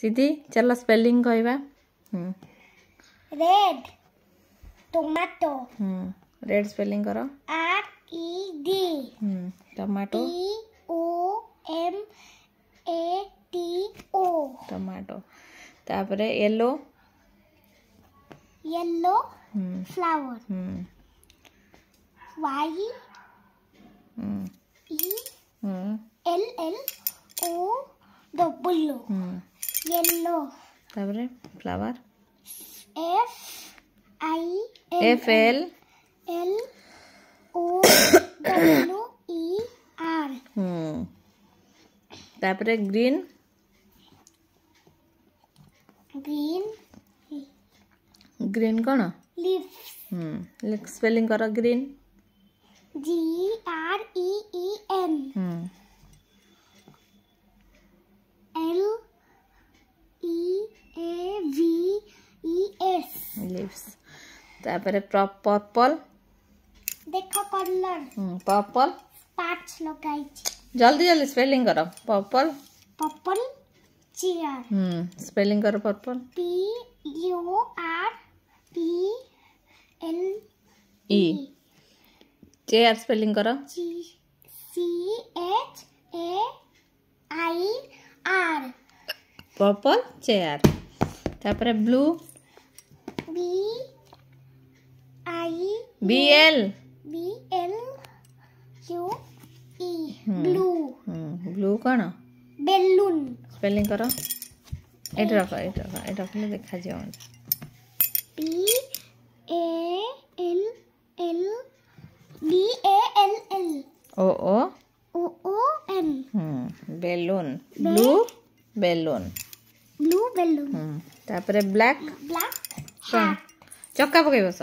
ସିଦ୍ଧି ଚାଲ ସ୍ପେଲିଂ କହିବା ରେଡ୍ ଟମାଟୋ ରେଡ୍ ସ୍ପେଲିଂ କର R E D tomato O M A T O tomato ତାପରେ yellow yellow flower Y E L L O W yellow তারপরে flower F I F L L O W E R hmm তারপরে green green green কোন leaves hmm spelling কর green G R E E leaves তারপরে purple দেখো colour পপল পাঁচ parts লগাইছি জলদি জলদি spelling করো পপল পপল চিয়ার হুম স্পেলিং করো purple P U R P L E chair spelling করো C H A I R purple chair তারপরে blue B L B L U E hmm. blue hmm. blue কোন balloon spelling করো এটা রাখো এটা রাখো এটা রাখলে দেখা যাও B A L L B A L L O O O O N hmm balloon blue balloon blue balloon hmm তারপরে ব্ল্যাক ব্ল্যাক চকা পকাইবছ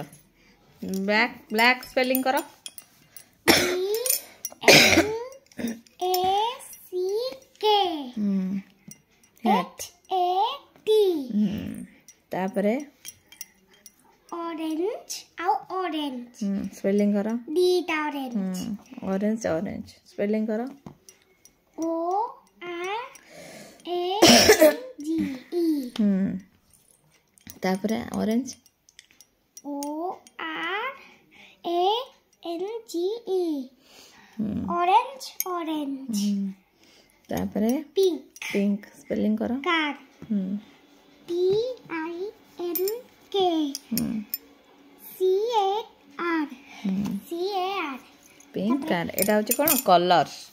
ब्लैक ब्लैक स्पेलिंग करो तापरे ऑरेंज आउ ऑरेंज स्पेलिंग करो डी ऑरेंज ऑरेंज ऑरेंज स्पेलिंग करो O R A G E तापरे orange O R A N G E orange orange তারপরে পিঙ্ক পিঙ্ক স্পেলিং করো car P I N K C A R C A R pink car এটা হচ্ছে কোন colour